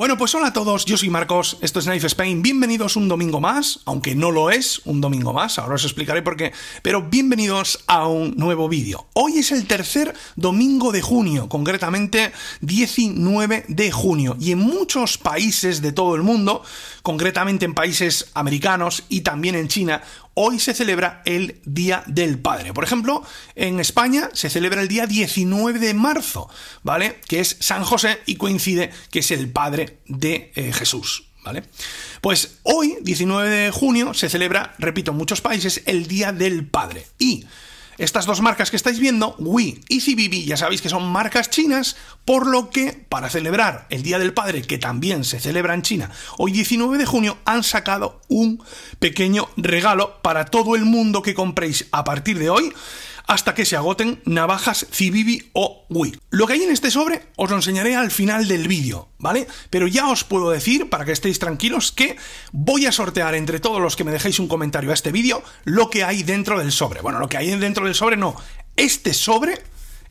Bueno, pues hola a todos, yo soy Marcos, esto es Knife Spain, bienvenidos un domingo más, aunque no lo es un domingo más, ahora os explicaré por qué, pero bienvenidos a un nuevo vídeo. Hoy es el tercer domingo de junio, concretamente 19 de junio, y en muchos países de todo el mundo, concretamente en países americanos y también en China, hoy se celebra el Día del Padre. Por ejemplo, en España se celebra el día 19 de marzo, ¿vale? Que es San José y coincide que es el Padre de eh, Jesús. ¿Vale? Pues hoy, 19 de junio, se celebra, repito, en muchos países, el Día del Padre. Y estas dos marcas que estáis viendo, Wii y CBB, ya sabéis que son marcas chinas, por lo que para celebrar el Día del Padre, que también se celebra en China, hoy 19 de junio han sacado un pequeño regalo para todo el mundo que compréis a partir de hoy hasta que se agoten navajas civivi o Wii. Lo que hay en este sobre os lo enseñaré al final del vídeo, ¿vale? Pero ya os puedo decir, para que estéis tranquilos, que voy a sortear entre todos los que me dejéis un comentario a este vídeo lo que hay dentro del sobre. Bueno, lo que hay dentro del sobre no. Este sobre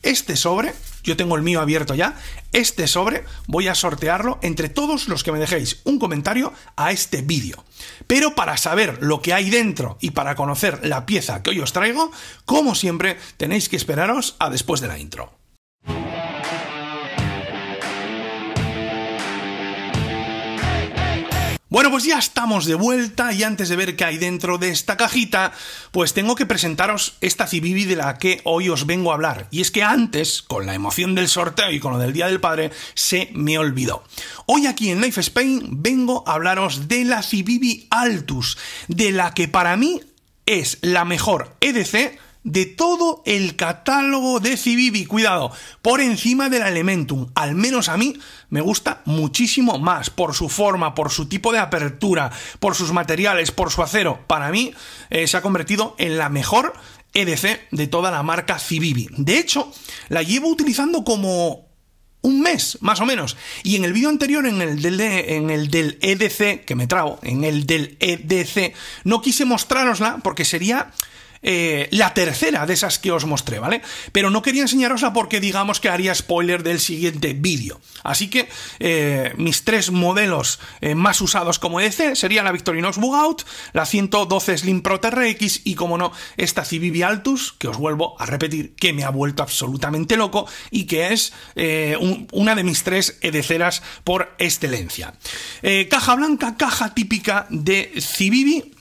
este sobre, yo tengo el mío abierto ya, este sobre voy a sortearlo entre todos los que me dejéis un comentario a este vídeo. Pero para saber lo que hay dentro y para conocer la pieza que hoy os traigo, como siempre tenéis que esperaros a después de la intro. Bueno, pues ya estamos de vuelta y antes de ver qué hay dentro de esta cajita, pues tengo que presentaros esta Civivi de la que hoy os vengo a hablar. Y es que antes, con la emoción del sorteo y con lo del Día del Padre, se me olvidó. Hoy aquí en Life Spain vengo a hablaros de la Civivi Altus, de la que para mí es la mejor EDC de todo el catálogo de CIVIVI, cuidado, por encima del Elementum. Al menos a mí me gusta muchísimo más por su forma, por su tipo de apertura, por sus materiales, por su acero. Para mí eh, se ha convertido en la mejor EDC de toda la marca CIVIVI. De hecho, la llevo utilizando como un mes, más o menos. Y en el vídeo anterior, en el, del, en el del EDC, que me trago, en el del EDC, no quise mostrarosla porque sería eh, la tercera de esas que os mostré, ¿vale? Pero no quería enseñarosla porque digamos que haría spoiler del siguiente vídeo. Así que eh, mis tres modelos eh, más usados como EDC serían la Victorinox Bugout, la 112 Slim Pro TRX y como no, esta Civivi Altus, que os vuelvo a repetir, que me ha vuelto absolutamente loco y que es una de mis tres EDCeras por excelencia. caja blanca, caja típica de Civivi,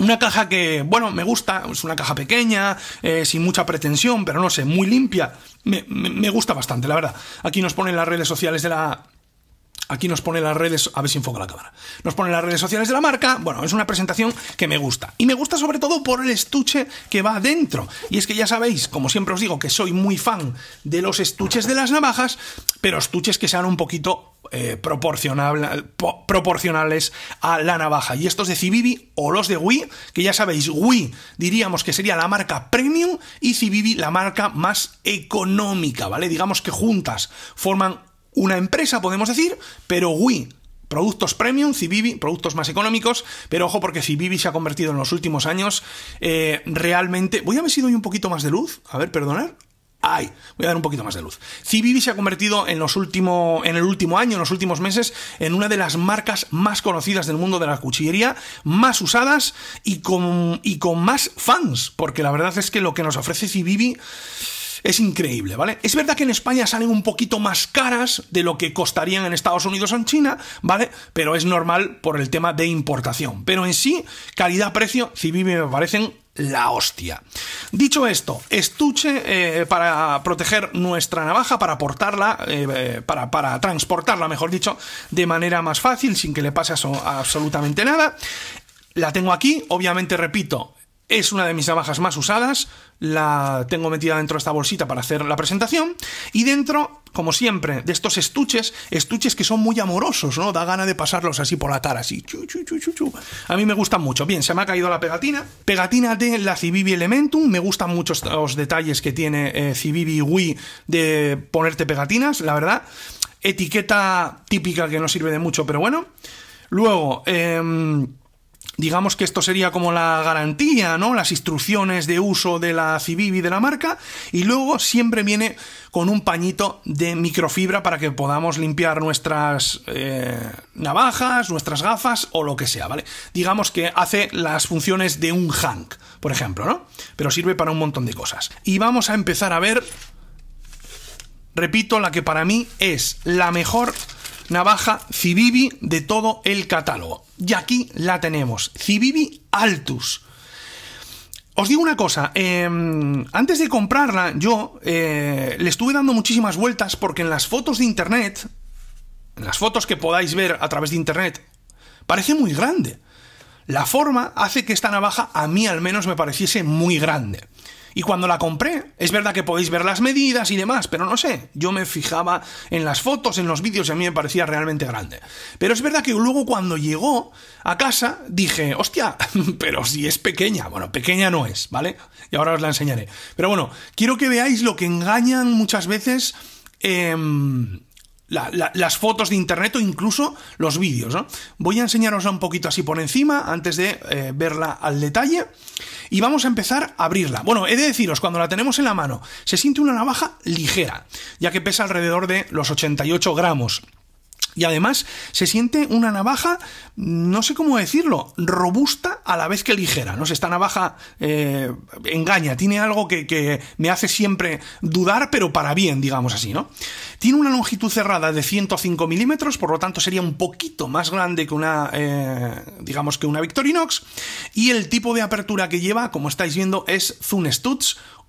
una caja que, bueno, me gusta, es una caja pequeña, eh, sin mucha pretensión, pero no sé, muy limpia. me gusta bastante, la verdad. Aquí nos ponen las redes sociales de la, Aquí nos pone las redes, a ver si enfoca la cámara. Nos pone las redes sociales de la marca. Bueno, es una presentación que me gusta. Y me gusta sobre todo por el estuche que va adentro. Y es que ya sabéis, como siempre os digo, que soy muy fan de los estuches de las navajas, pero estuches que sean un poquito eh, proporcionales a la navaja. Y estos de Civivi o los de Wii, que ya sabéis, Wii diríamos que sería la marca premium y Civivi la marca más económica, ¿vale? Digamos que juntas forman una empresa, podemos decir, pero Wii. Productos premium, Civivi, productos más económicos, pero ojo porque Vivi se ha convertido en los últimos años eh, realmente... Voy a ver si doy un poquito más de luz, a ver, perdonar, Ay, voy a dar un poquito más de luz. Civivi se ha convertido en, los último, en el último año, en los últimos meses, en una de las marcas más conocidas del mundo de la cuchillería, más usadas y con, y con más fans, porque la verdad es que lo que nos ofrece Civivi... Es increíble, ¿vale? Es verdad que en España salen un poquito más caras de lo que costarían en Estados Unidos o en China, ¿vale? Pero es normal por el tema de importación. Pero en sí, calidad-precio, CBI me parecen la hostia. Dicho esto, estuche eh, para proteger nuestra navaja, para portarla, eh, eh, para, transportarla, mejor dicho, de manera más fácil, sin que le pase absolutamente nada. La tengo aquí, obviamente repito, es una de mis navajas más usadas, la tengo metida dentro de esta bolsita para hacer la presentación y dentro, como siempre, de estos estuches, estuches que son muy amorosos, ¿no? Da gana de pasarlos así por la cara, así. Chu, a mí me gustan mucho. Bien, se me ha caído la pegatina. Pegatina de la Civivi Elementum, me gustan mucho los detalles que tiene eh, Civivi Wii de ponerte pegatinas, la verdad. Etiqueta típica que no sirve de mucho, pero bueno. Luego, eh, Digamos que esto sería como la garantía, ¿no? Las instrucciones de uso de la Civivi de la marca y luego siempre viene con un pañito de microfibra para que podamos limpiar nuestras eh, navajas, nuestras gafas o lo que sea, ¿vale? Digamos que hace las funciones de un hank, por ejemplo, ¿no? Pero sirve para un montón de cosas. Y vamos a empezar a ver, repito, la que para mí es la mejor navaja Civivi de todo el catálogo. Y aquí la tenemos, Civivi Altus. Os digo una cosa, em, antes de comprarla yo eh, le estuve dando muchísimas vueltas porque en las fotos de internet, en las fotos que podáis ver a través de internet, parece muy grande. La forma hace que esta navaja a mí al menos me pareciese muy grande. Y cuando la compré, es verdad que podéis ver las medidas y demás, pero no sé, yo me fijaba en las fotos, en los vídeos y a mí me parecía realmente grande. Pero es verdad que luego cuando llegó a casa dije, hostia, pero si es pequeña, bueno, pequeña no es, ¿vale? Y ahora os la enseñaré. Pero bueno, quiero que veáis lo que engañan muchas veces... Eh, las fotos de internet o incluso los vídeos. Voy a enseñaros un poquito así por encima antes de eh, verla al detalle y vamos a empezar a abrirla. Bueno, he de deciros, cuando la tenemos en la mano se siente una navaja ligera, ya que pesa alrededor de los 88 gramos. Y además se siente una navaja, no sé cómo decirlo, robusta a la vez que ligera. ¿no? Esta navaja eh, engaña, tiene algo que, me hace siempre dudar, pero para bien, digamos así. ¿no? Tiene una longitud cerrada de 105 milímetros, por lo tanto sería un poquito más grande que una, eh, digamos que una Victorinox. Y el tipo de apertura que lleva, como estáis viendo, es Zun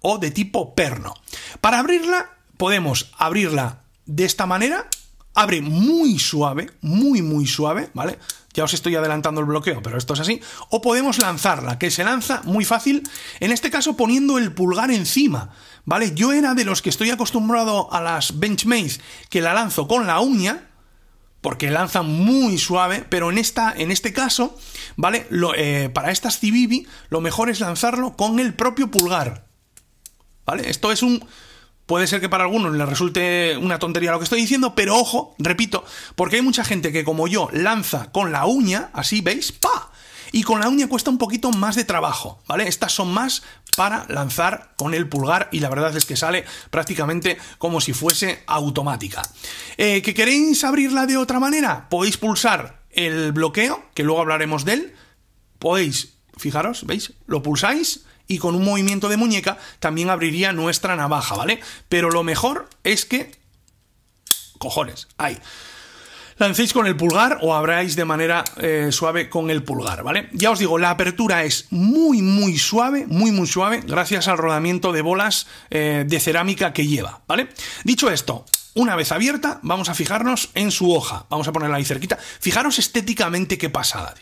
o de tipo perno. Para abrirla podemos abrirla de esta manera abre muy suave, muy, muy suave, ¿vale? Ya os estoy adelantando el bloqueo, pero esto es así. O podemos lanzarla, que se lanza muy fácil, en este caso poniendo el pulgar encima, ¿vale? Yo era de los que estoy acostumbrado a las benchmates que la lanzo con la uña, porque lanza muy suave, pero en, esta, en este caso, ¿vale? Eh, para estas Civivi, lo mejor es lanzarlo con el propio pulgar, ¿vale? Esto es un Puede ser que para algunos les resulte una tontería lo que estoy diciendo, pero ojo, repito, porque hay mucha gente que como yo lanza con la uña, así veis, ¡pa! Y con la uña cuesta un poquito más de trabajo, ¿vale? Estas son más para lanzar con el pulgar y la verdad es que sale prácticamente como si fuese automática. Eh, ¿Que queréis abrirla de otra manera? Podéis pulsar el bloqueo, que luego hablaremos de él. Podéis, fijaros, ¿veis? Lo pulsáis y con un movimiento de muñeca también abriría nuestra navaja, ¿vale? Pero lo mejor es que... Cojones, ahí. Lancéis con el pulgar o abráis de manera eh, suave con el pulgar, ¿vale? Ya os digo, la apertura es muy, muy suave, muy, muy suave, gracias al rodamiento de bolas eh, de cerámica que lleva, ¿vale? Dicho esto, una vez abierta, vamos a fijarnos en su hoja. Vamos a ponerla ahí cerquita. Fijaros estéticamente qué pasada.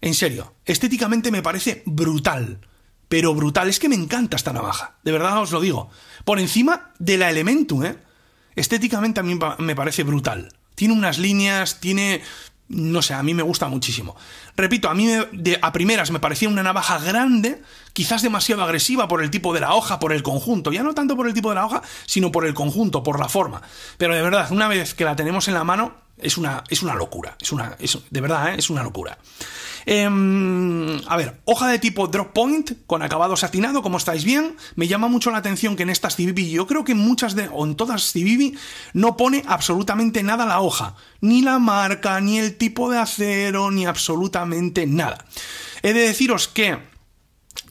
En serio, estéticamente me parece brutal pero brutal. Es que me encanta esta navaja, de verdad os lo digo. Por encima de la Elementum, ¿eh? Estéticamente a mí me parece brutal. Tiene unas líneas, tiene... No sé, a mí me gusta muchísimo. Repito, a mí a primeras me parecía una navaja grande, quizás demasiado agresiva por el tipo de la hoja, por el conjunto. Ya no tanto por el tipo de la hoja, sino por el conjunto, por la forma. Pero de verdad, una vez que la tenemos en la mano, es una, es una locura. Es una, de verdad, ¿eh? es una locura. Em, a ver, hoja de tipo drop point con acabado satinado, como estáis bien. Me llama mucho la atención que en estas CBB, yo creo que en muchas de, o en todas CBB, no pone absolutamente nada la hoja. Ni la marca, ni el tipo de acero, ni absolutamente nada. He de deciros que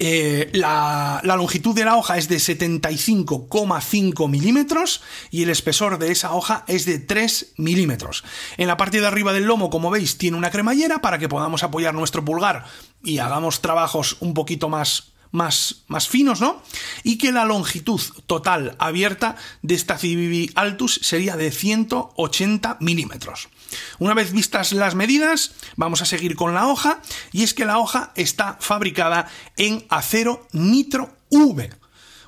eh, la, la, longitud de la hoja es de 75,5 milímetros y el espesor de esa hoja es de 3 milímetros. En la parte de arriba del lomo, como veis, tiene una cremallera para que podamos apoyar nuestro pulgar y hagamos trabajos un poquito más más, finos, ¿no? Y que la longitud total abierta de esta CBB Altus sería de 180 milímetros. Una vez vistas las medidas, vamos a seguir con la hoja, y es que la hoja está fabricada en acero nitro V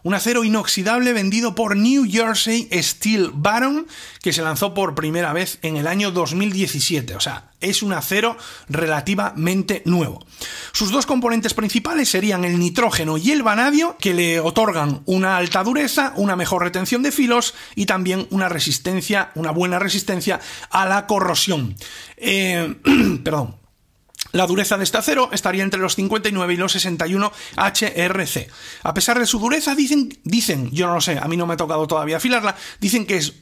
un acero inoxidable vendido por New Jersey Steel Baron, que se lanzó por primera vez en el año 2017, o sea, es un acero relativamente nuevo. Sus dos componentes principales serían el nitrógeno y el vanadio, que le otorgan una alta dureza, una mejor retención de filos y también una resistencia, una buena resistencia a la corrosión. Eh, perdón, la dureza de este acero estaría entre los 59 y los 61 HRC. A pesar de su dureza, dicen, dicen, yo no lo sé, a mí no me ha tocado todavía afilarla, dicen que es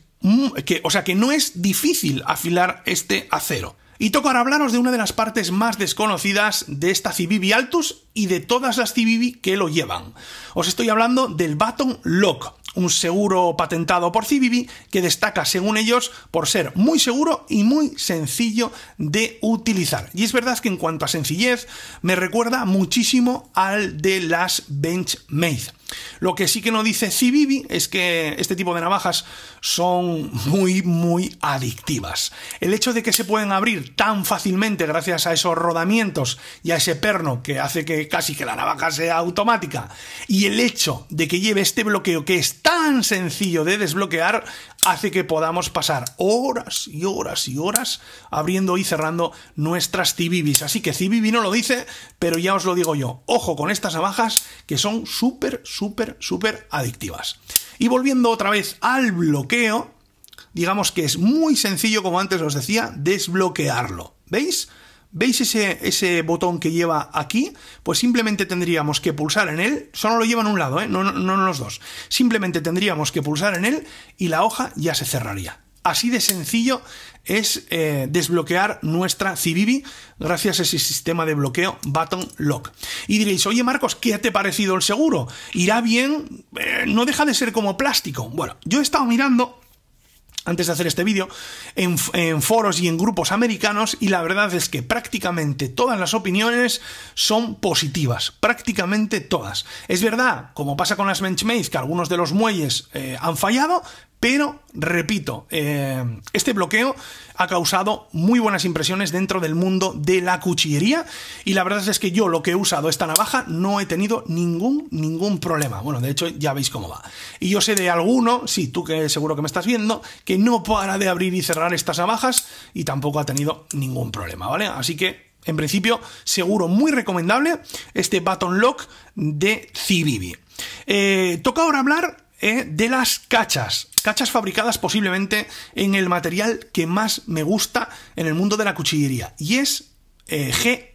o sea, que no es difícil afilar este acero. Y toca hablaros de una de las partes más desconocidas de esta Civivi Altus y de todas las CBB que lo llevan. Os estoy hablando del Baton Lock, un seguro patentado por CBB que destaca, según ellos, por ser muy seguro y muy sencillo de utilizar. Y es verdad que en cuanto a sencillez, me recuerda muchísimo al de las Benchmade. Lo que sí que no dice CBB es que este tipo de navajas son muy, muy adictivas. El hecho de que se pueden abrir tan fácilmente gracias a esos rodamientos y a ese perno que hace que casi que la navaja sea automática. Y el hecho de que lleve este bloqueo que es tan sencillo de desbloquear hace que podamos pasar horas y horas y horas abriendo y cerrando nuestras tibibis Así que CBB no lo dice, pero ya os lo digo yo. Ojo con estas navajas que son súper, súper, súper adictivas. Y volviendo otra vez al bloqueo, digamos que es muy sencillo, como antes os decía, desbloquearlo. ¿Veis? ¿Veis ese, ese botón que lleva aquí? Pues simplemente tendríamos que pulsar en él, solo lo lleva en un lado, ¿eh? no, no, en los dos. Simplemente tendríamos que pulsar en él y la hoja ya se cerraría. Así de sencillo es eh, desbloquear nuestra Civivi gracias a ese sistema de bloqueo Button Lock. Y diréis, oye Marcos, ¿qué te ha parecido el seguro? ¿Irá bien? Eh, no deja de ser como plástico. Bueno, yo he estado mirando antes de hacer este vídeo, en, foros y en grupos americanos y la verdad es que prácticamente todas las opiniones son positivas, prácticamente todas. Es verdad, como pasa con las benchmates, que algunos de los muelles eh, han fallado, pero, repito, eh, este bloqueo ha causado muy buenas impresiones dentro del mundo de la cuchillería y la verdad es que yo lo que he usado esta navaja no he tenido ningún, ningún problema. Bueno, de hecho ya veis cómo va. Y yo sé de alguno, sí, tú que seguro que me estás viendo, que no para de abrir y cerrar estas navajas y tampoco ha tenido ningún problema, ¿vale? Así que en principio, seguro muy recomendable este Baton Lock de Civivi. Eh, toca ahora hablar eh, de las cachas. Cachas fabricadas posiblemente en el material que más me gusta en el mundo de la cuchillería, y es eh,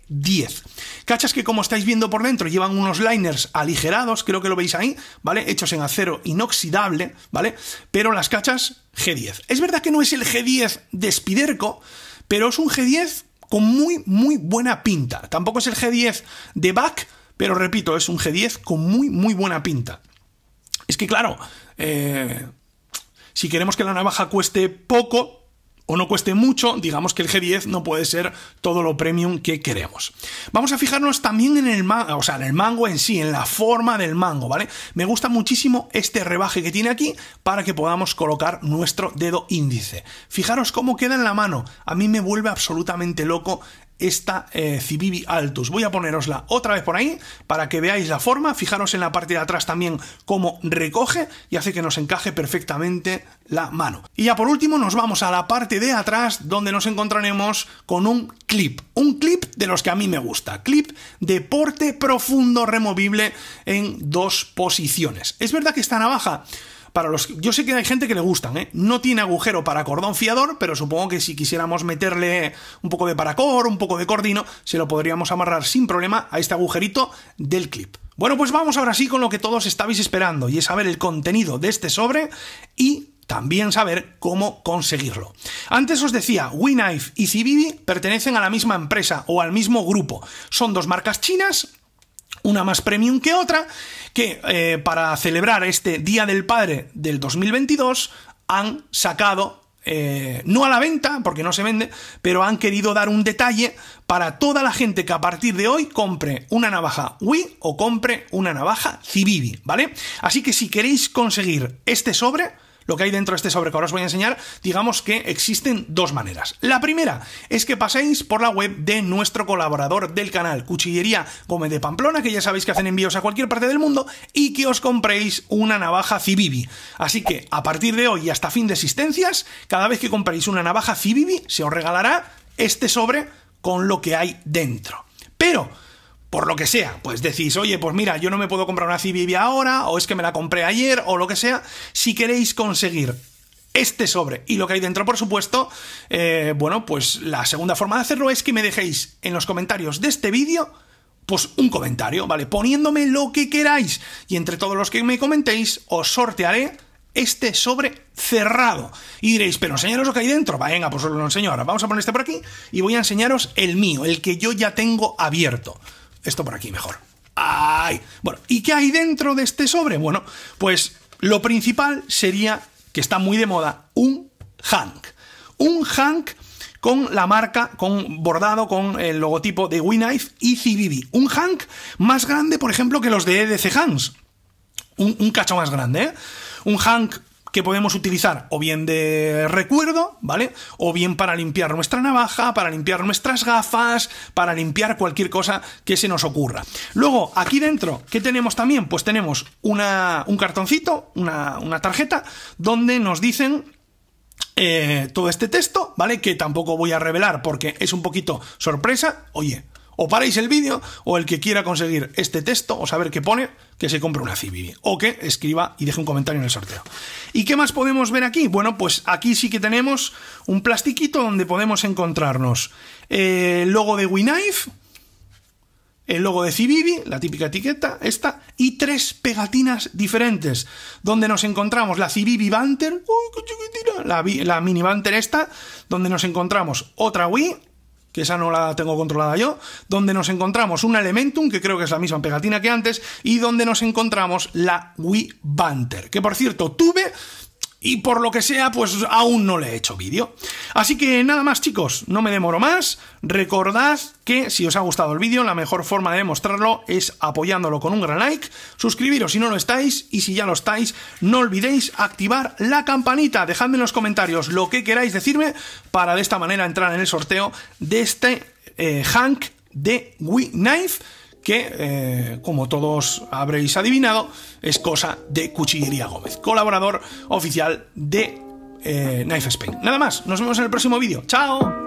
G10. Cachas que como estáis viendo por dentro llevan unos liners aligerados, creo que lo veis ahí, ¿vale? Hechos en acero inoxidable, ¿vale? Pero las cachas G10. Es verdad que no es el G10 de Spiderco, pero es un G10 con muy, muy buena pinta. Tampoco es el G10 de Back, pero repito, es un G10 con muy, muy buena pinta. Es que claro, eh, si queremos que la navaja cueste poco o no cueste mucho, digamos que el G10 no puede ser todo lo premium que queremos. Vamos a fijarnos también en el mango, o sea, en el mango en sí, en la forma del mango, ¿vale? Me gusta muchísimo este rebaje que tiene aquí para que podamos colocar nuestro dedo índice. Fijaros cómo queda en la mano. A mí me vuelve absolutamente loco esta eh, Civivi Altus. Voy a ponerosla otra vez por ahí para que veáis la forma. Fijaros en la parte de atrás también cómo recoge y hace que nos encaje perfectamente la mano. Y ya por último nos vamos a la parte de atrás donde nos encontraremos con un clip. Un clip de los que a mí me gusta. Clip de porte profundo removible en dos posiciones. Es verdad que esta navaja para los, yo sé que hay gente que le gustan, ¿eh? No tiene agujero para cordón fiador, pero supongo que si quisiéramos meterle un poco de paracor, un poco de cordino, se lo podríamos amarrar sin problema a este agujerito del clip. Bueno, pues vamos ahora sí con lo que todos estabais esperando, y es saber el contenido de este sobre y también saber cómo conseguirlo. Antes os decía, knife y Cibibi pertenecen a la misma empresa o al mismo grupo. Son dos marcas chinas una más premium que otra, que eh, para celebrar este Día del Padre del 2022 han sacado, eh, no a la venta, porque no se vende, pero han querido dar un detalle para toda la gente que a partir de hoy compre una navaja Wii o compre una navaja Civivi, ¿vale? Así que si queréis conseguir este sobre, lo que hay dentro de este sobre que ahora os voy a enseñar, digamos que existen dos maneras. La primera es que paséis por la web de nuestro colaborador del canal, Cuchillería Gómez de Pamplona, que ya sabéis que hacen envíos a cualquier parte del mundo, y que os compréis una navaja Cibibi. Así que a partir de hoy y hasta fin de existencias, cada vez que compréis una navaja Cibibi, se os regalará este sobre con lo que hay dentro. Pero por lo que sea, pues decís, oye, pues mira, yo no me puedo comprar una Civivia ahora, o es que me la compré ayer, o lo que sea, si queréis conseguir este sobre y lo que hay dentro, por supuesto, eh, bueno, pues la segunda forma de hacerlo es que me dejéis en los comentarios de este vídeo, pues un comentario, ¿vale? Poniéndome lo que queráis y entre todos los que me comentéis os sortearé este sobre cerrado. Y diréis, pero enseñaros lo que hay dentro. Venga, pues os lo enseño ahora. Vamos a poner este por aquí y voy a enseñaros el mío, el que yo ya tengo abierto esto por aquí mejor. ¡Ay! Bueno, ¿y qué hay dentro de este sobre? Bueno, pues lo principal sería, que está muy de moda, un Hank. Un Hank con la marca, con bordado, con el logotipo de Knife y CBD. Un Hank más grande, por ejemplo, que los de EDC Hans. Un, cacho más grande, ¿eh? Un Hank que podemos utilizar o bien de recuerdo, ¿vale? O bien para limpiar nuestra navaja, para limpiar nuestras gafas, para limpiar cualquier cosa que se nos ocurra. Luego, aquí dentro, ¿qué tenemos también? Pues tenemos un cartoncito, una, tarjeta, donde nos dicen eh, todo este texto, ¿vale? Que tampoco voy a revelar porque es un poquito sorpresa. Oye, o paráis el vídeo, o el que quiera conseguir este texto, o saber qué pone, que se compre una CBB. O que escriba y deje un comentario en el sorteo. ¿Y qué más podemos ver aquí? Bueno, pues aquí sí que tenemos un plastiquito donde podemos encontrarnos eh, el logo de Knife, el logo de Civivi, la típica etiqueta, esta, y tres pegatinas diferentes, donde nos encontramos la Civivi Banter, la, la mini Banter esta, donde nos encontramos otra Wii, que esa no la tengo controlada yo, donde nos encontramos un Elementum, que creo que es la misma pegatina que antes, y donde nos encontramos la Wii Banter, que por cierto tuve y por lo que sea, pues aún no le he hecho vídeo. Así que nada más chicos, no me demoro más, recordad que si os ha gustado el vídeo, la mejor forma de demostrarlo es apoyándolo con un gran like, suscribiros si no lo estáis, y si ya lo estáis, no olvidéis activar la campanita, dejadme en los comentarios lo que queráis decirme, para de esta manera entrar en el sorteo de este eh, Hank de Wii Knife que, eh, como todos habréis adivinado, es cosa de Cuchillería Gómez, colaborador oficial de eh, Knife Spain. Nada más, nos vemos en el próximo vídeo. ¡Chao!